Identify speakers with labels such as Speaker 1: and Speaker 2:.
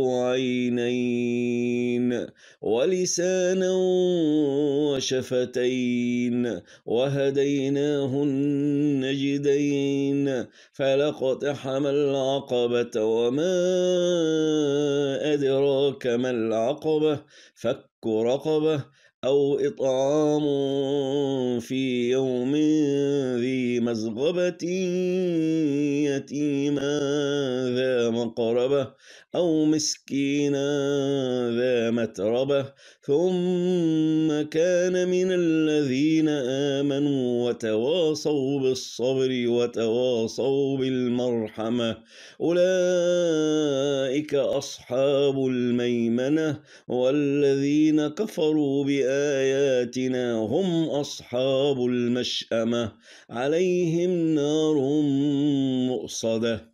Speaker 1: عينين ولسانا وشفتين وهديناه النجدين فلقتحم العقبة وما أدراك ما العقبة فك رقبة أو إطعام في يوم ذي مزغبة يتيما ذا مقربة أو مسكينا ذا متربة ثم كان من الذين آمنوا وتواصوا بالصبر وتواصوا بالمرحمة أولئك أصحاب الميمنة والذين كفروا بآياتنا هم أصحاب المشأمة عليهم عليهم نار مؤصده